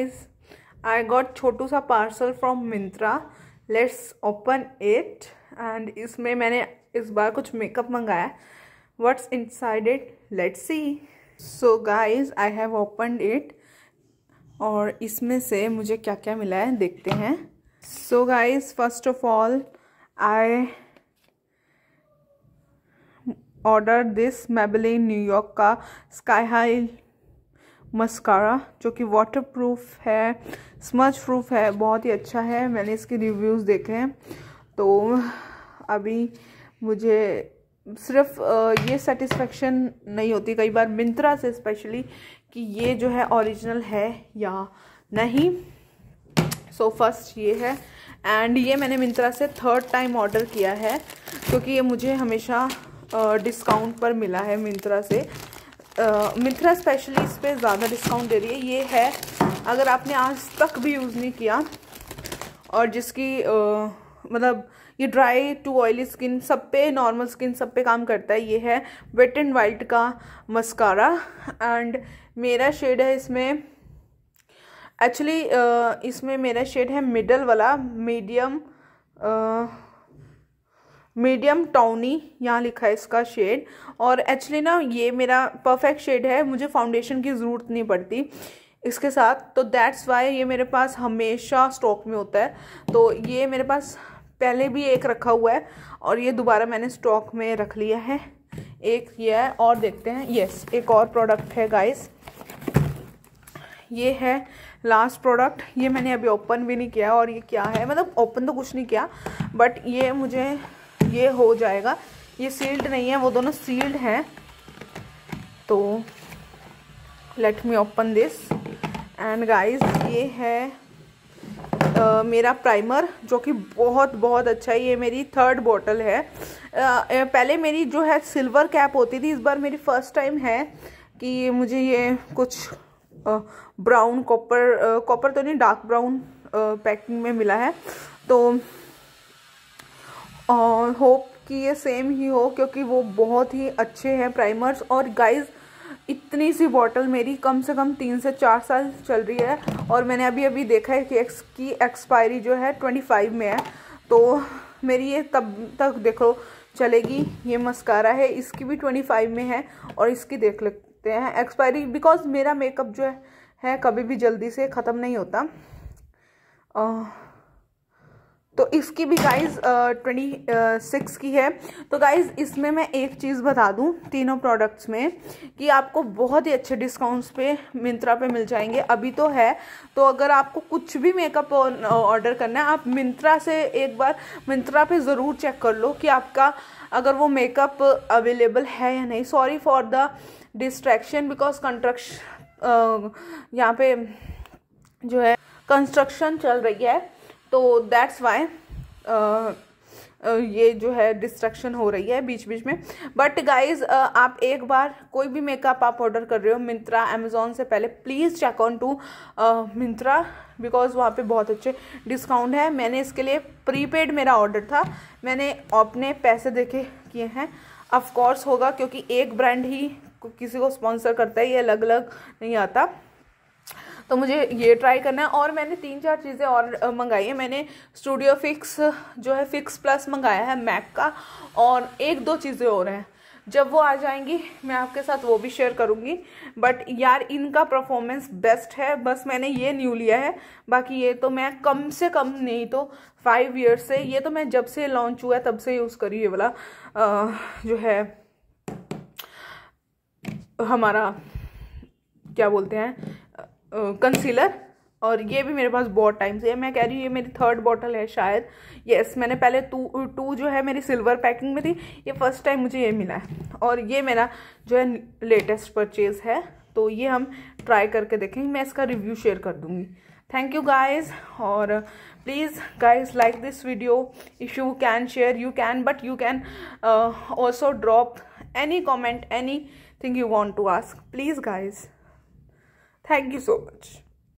Is I got छोटू सा parcel from Myntra let's open it and इसमें मैंने इस बार कुछ मेकअप मंगाया what's inside it let's see so guys I have opened it और इसमें से मुझे क्या क्या मिला है देखते हैं so guys first of all I order this Maybelline New York का स्काई हाई मस्कारा जो कि वाटर प्रूफ है स्मच प्रूफ है बहुत ही अच्छा है मैंने इसके रिव्यूज़ देखे हैं तो अभी मुझे सिर्फ ये सेटिस्फेक्शन नहीं होती कई बार मिंत्रा से स्पेशली कि ये जो है ओरिजिनल है या नहीं सो so, फर्स्ट ये है एंड ये मैंने मिंत्रा से थर्ड टाइम ऑर्डर किया है क्योंकि ये मुझे हमेशा डिस्काउंट पर मिला है मिंत्रा से मिथ्रा स्पेशली इस पर ज़्यादा डिस्काउंट दे रही है ये है अगर आपने आज तक भी यूज़ नहीं किया और जिसकी आ, मतलब ये ड्राई टू ऑयली स्किन सब पे नॉर्मल स्किन सब पे काम करता है ये है वेट एंड वाइल्ड का मस्कारा एंड मेरा शेड है इसमें एक्चुअली इसमें मेरा शेड है मिडल वाला मीडियम मीडियम टाउनी यहाँ लिखा है इसका शेड और एक्चुअली ना ये मेरा परफेक्ट शेड है मुझे फाउंडेशन की ज़रूरत नहीं पड़ती इसके साथ तो दैट्स वाई ये मेरे पास हमेशा स्टॉक में होता है तो ये मेरे पास पहले भी एक रखा हुआ है और ये दोबारा मैंने स्टॉक में रख लिया है एक ये है और देखते हैं यस एक और प्रोडक्ट है गाइस ये है लास्ट प्रोडक्ट ये मैंने अभी ओपन भी नहीं किया और ये क्या है मतलब ओपन तो कुछ नहीं किया बट ये मुझे ये हो जाएगा ये सील्ड नहीं है वो दोनों सील्ड हैं तो let me open this and guys ये है Uh, मेरा प्राइमर जो कि बहुत बहुत अच्छा है ये मेरी थर्ड बॉटल है uh, पहले मेरी जो है सिल्वर कैप होती थी इस बार मेरी फर्स्ट टाइम है कि मुझे ये कुछ ब्राउन कॉपर कॉपर तो नहीं डार्क ब्राउन पैकिंग में मिला है तो और होप कि ये सेम ही हो क्योंकि वो बहुत ही अच्छे हैं प्राइमर्स और गाइस इतनी सी बॉटल मेरी कम से कम तीन से चार साल चल रही है और मैंने अभी अभी देखा है कि एक्स की एक्सपायरी जो है ट्वेंटी फाइव में है तो मेरी ये तब तक देखो चलेगी ये मस्कारा है इसकी भी ट्वेंटी फाइव में है और इसकी देख लेते हैं एक्सपायरी बिकॉज मेरा मेकअप जो है, है कभी भी जल्दी से ख़त्म नहीं होता आ, तो इसकी भी गाइस ट्वेंटी सिक्स की है तो गाइस इसमें मैं एक चीज़ बता दूं तीनों प्रोडक्ट्स में कि आपको बहुत ही अच्छे डिस्काउंट्स पे मिंत्रा पे मिल जाएंगे अभी तो है तो अगर आपको कुछ भी मेकअप ऑर्डर करना है आप मिंत्रा से एक बार मिंत्रा पे ज़रूर चेक कर लो कि आपका अगर वो मेकअप अवेलेबल है या नहीं sorry for the distraction because construction यहाँ पे जो है कंस्ट्रक्शन चल रही है तो दैट्स वाई uh, uh, ये जो है डिस्ट्रक्शन हो रही है बीच बीच में बट गाइज uh, आप एक बार कोई भी मेकअप आप ऑर्डर कर रहे हो मिंत्रा अमेजोन से पहले please check on to Myntra because वहाँ पे बहुत अच्छे डिस्काउंट है मैंने इसके लिए प्रीपेड मेरा ऑर्डर था मैंने अपने पैसे देखे किए हैं ऑफकोर्स होगा क्योंकि एक ब्रांड ही किसी को स्पॉन्सर करता है ये अलग अलग नहीं आता तो मुझे ये ट्राई करना है और मैंने तीन चार चीज़ें और मंगाई हैं मैंने स्टूडियो फिक्स जो है फिक्स प्लस मंगाया है मैक का और एक दो चीज़ें और हैं जब वो आ जाएंगी मैं आपके साथ वो भी शेयर करूँगी बट यार इनका परफॉर्मेंस बेस्ट है बस मैंने ये न्यू लिया है बाकी ये तो मैं कम से कम नहीं तो फाइव ईयर्स से ये तो मैं जब से लॉन्च हुआ है तब से यूज़ करी ये वाला आ, जो है हमारा क्या बोलते हैं कंसीलर और ये भी मेरे पास बहुत टाइम से है मैं कह रही हूँ ये मेरी थर्ड बॉटल है शायद यस मैंने पहले टू टू जो है मेरी सिल्वर पैकिंग में थी ये फर्स्ट टाइम मुझे ये मिला है और ये मेरा जो है लेटेस्ट परचेज़ है तो ये हम ट्राई करके देखेंगे मैं इसका रिव्यू शेयर कर दूँगी थैंक यू गाइज और please guys like this video if you can share you can but you can also drop any comment anything you want to ask please guys Thank you so much.